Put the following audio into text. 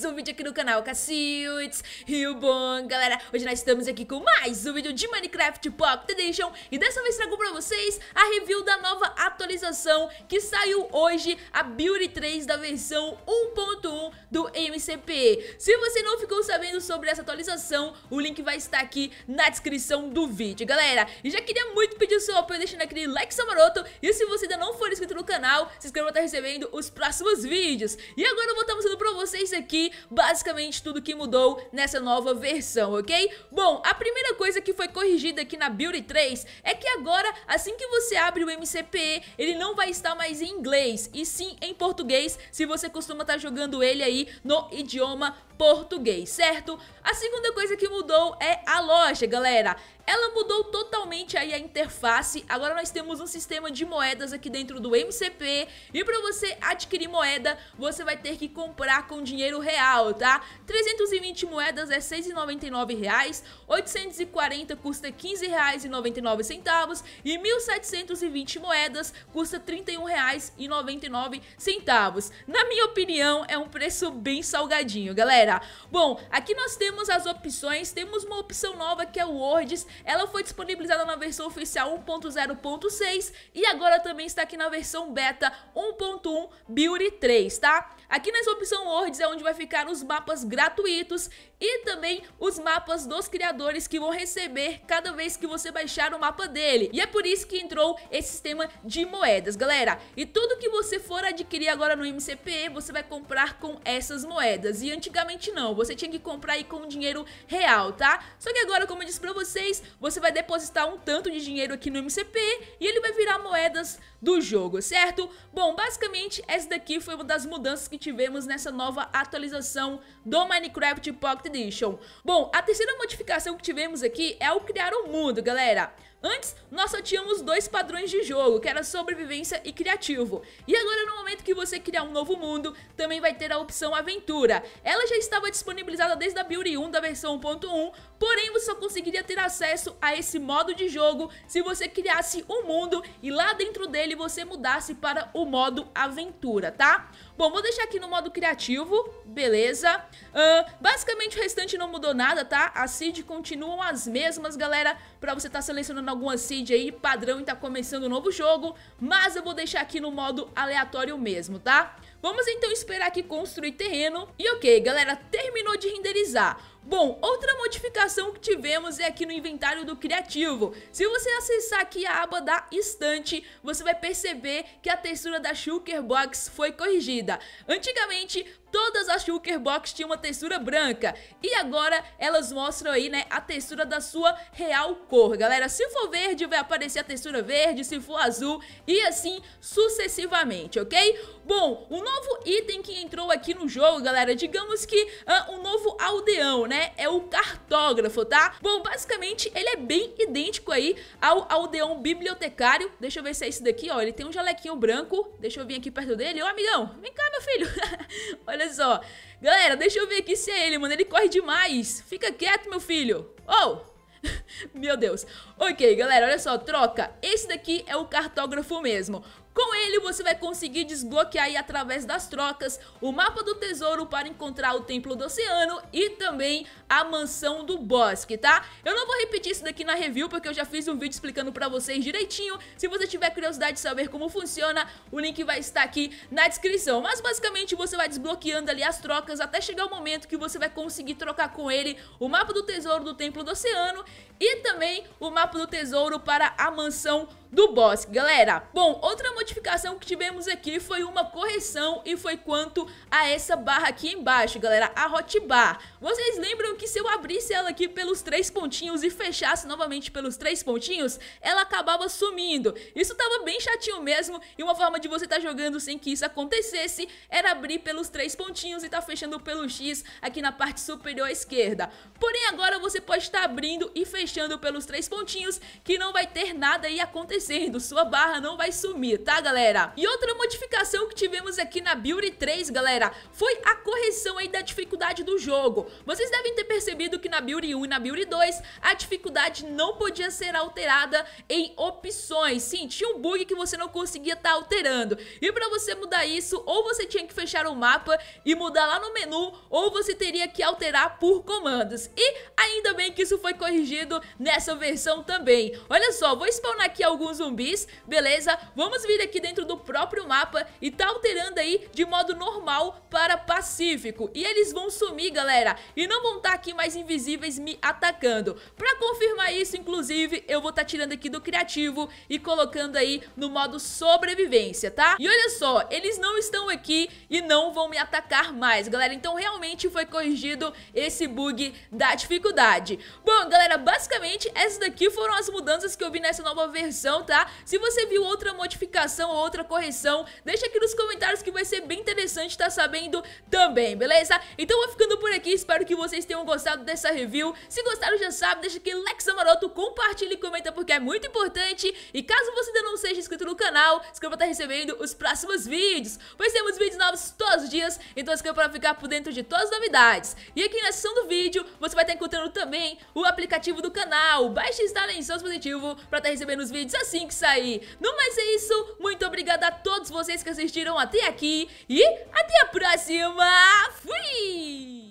mais um vídeo aqui no canal Cacildes Rio bom, galera, hoje nós estamos aqui com mais um vídeo de Minecraft Pocket Edition E dessa vez trago pra vocês a review da nova atualização que saiu hoje A Build 3 da versão 1.1 do MCP Se você não ficou sabendo sobre essa atualização, o link vai estar aqui na descrição do vídeo, galera E já queria muito pedir o seu apoio deixando aquele like samaroto E se você ainda não for inscrito canal, se inscreva para estar tá recebendo os próximos vídeos. E agora eu vou estar tá mostrando para vocês aqui, basicamente, tudo que mudou nessa nova versão, ok? Bom, a primeira coisa que foi corrigida aqui na Build 3 é que agora, assim que você abre o MCPE, ele não vai estar mais em inglês, e sim em português, se você costuma estar tá jogando ele aí no idioma português, certo? A segunda coisa que mudou é a loja, galera. Ela mudou totalmente aí a interface. Agora nós temos um sistema de moedas aqui dentro do MCP. E para você adquirir moeda, você vai ter que comprar com dinheiro real, tá? 320 moedas é R$ 6,99, 840 custa R$ 15,99 e 1720 moedas custa R$ 31,99. Na minha opinião, é um preço bem salgadinho, galera trabalhar. Bom, aqui nós temos as opções, temos uma opção nova que é o Words, ela foi disponibilizada na versão oficial 1.0.6 e agora também está aqui na versão beta 1.1 Beauty 3, tá? Aqui nessa opção Worlds é onde vai ficar os mapas gratuitos e também os mapas dos criadores que vão receber cada vez que você baixar o mapa dele. E é por isso que entrou esse sistema de moedas, galera. E tudo que você for adquirir agora no MCPE, você vai comprar com essas moedas. E antigamente não, você tinha que comprar aí com dinheiro real, tá? Só que agora, como eu disse pra vocês, você vai depositar um tanto de dinheiro aqui no MCPE e ele vai virar moedas do jogo, certo? Bom, basicamente, essa daqui foi uma das mudanças que tivemos nessa nova atualização do Minecraft Pocket Edition. Bom, a terceira modificação que tivemos aqui é o criar um mundo, galera. Antes, nós só tínhamos dois padrões de jogo, que era sobrevivência e criativo. E agora, no momento que você criar um novo mundo, também vai ter a opção aventura. Ela já estava disponibilizada desde a Build 1 da versão 1.1, porém você só conseguiria ter acesso a esse modo de jogo se você criasse um mundo e lá dentro dele você mudasse para o modo aventura, tá? Bom, vou deixar aqui no modo criativo, beleza? Uh, basicamente o restante não mudou nada, tá? As seed continuam as mesmas, galera, pra você tá selecionando alguma seed aí, padrão, e tá começando um novo jogo, mas eu vou deixar aqui no modo aleatório mesmo, tá? Vamos então esperar aqui construir terreno, e ok, galera, terminou de renderizar. Bom, outra modificação que tivemos é aqui no inventário do criativo. Se você acessar aqui a aba da estante, você vai perceber que a textura da Shulker Box foi corrigida. Antigamente, todas as Shulker Box tinham uma textura branca e agora elas mostram aí, né, a textura da sua real cor. Galera, se for verde, vai aparecer a textura verde, se for azul e assim sucessivamente, ok? Bom, um novo item que entrou aqui no jogo, galera, digamos que uh, um novo aldeão, né? né? É o cartógrafo, tá? Bom, basicamente ele é bem idêntico aí ao Aldeon bibliotecário. Deixa eu ver se é esse daqui, ó. Ele tem um jalequinho branco. Deixa eu vir aqui perto dele. Ô, amigão, vem cá, meu filho. Olha só. Galera, deixa eu ver aqui se é ele, mano. Ele corre demais. Fica quieto, meu filho. Ô! Oh! Meu Deus. Ok, galera, olha só, troca. Esse daqui é o cartógrafo mesmo. Com ele, você vai conseguir desbloquear aí, através das trocas o mapa do tesouro para encontrar o Templo do Oceano e também a Mansão do Bosque, tá? Eu não vou repetir isso daqui na review porque eu já fiz um vídeo explicando para vocês direitinho. Se você tiver curiosidade de saber como funciona, o link vai estar aqui na descrição. Mas basicamente você vai desbloqueando ali as trocas até chegar o momento que você vai conseguir trocar com ele o mapa do tesouro do Templo do Oceano e também o mapa do tesouro para a Mansão do Bosque. Galera, bom, outra notificação que tivemos aqui foi uma correção e foi quanto a essa barra aqui embaixo, galera, a hotbar. Vocês lembram que se eu abrisse ela aqui pelos três pontinhos e fechasse novamente pelos três pontinhos, ela acabava sumindo. Isso tava bem chatinho mesmo e uma forma de você estar tá jogando sem que isso acontecesse era abrir pelos três pontinhos e tá fechando pelo X aqui na parte superior esquerda. Porém, agora você pode estar tá abrindo e fechando pelos três pontinhos que não vai ter nada aí acontecendo, sua barra não vai sumir, tá? tá, galera? E outra modificação que tivemos aqui na Beauty 3, galera, foi a correção aí da dificuldade do jogo. Vocês devem ter percebido que na Beauty 1 e na Beauty 2, a dificuldade não podia ser alterada em opções. Sim, tinha um bug que você não conseguia estar tá alterando. E pra você mudar isso, ou você tinha que fechar o mapa e mudar lá no menu, ou você teria que alterar por comandos. E ainda bem que isso foi corrigido nessa versão também. Olha só, vou spawnar aqui alguns zumbis, beleza? Vamos vir aqui dentro do próprio mapa e tá alterando aí de modo normal para pacífico. E eles vão sumir, galera, e não vão estar tá aqui mais invisíveis me atacando. Pra confirmar isso, inclusive, eu vou estar tá tirando aqui do criativo e colocando aí no modo sobrevivência, tá? E olha só, eles não estão aqui e não vão me atacar mais, galera. Então realmente foi corrigido esse bug da dificuldade. Bom, galera, basicamente essas daqui foram as mudanças que eu vi nessa nova versão, tá? Se você viu outra modificação, alteração ou outra correção, deixa aqui nos comentários que vai ser bem interessante estar tá sabendo também, beleza? Então vou ficando por aqui, espero que vocês tenham gostado dessa review. Se gostaram, já sabe, deixa aqui like maroto, compartilha e comenta porque é muito importante. E caso você ainda não seja inscrito no canal, se inscreva para estar tá recebendo os próximos vídeos, pois temos vídeos novos todos os dias, então se inscreva para ficar por dentro de todas as novidades. E aqui na seção do vídeo, você vai estar tá encontrando também o aplicativo do canal, baixe e instale em seu dispositivo para estar tá recebendo os vídeos assim que sair. No mais é isso, muito obrigada a todos vocês que assistiram até aqui e até a próxima. Fui!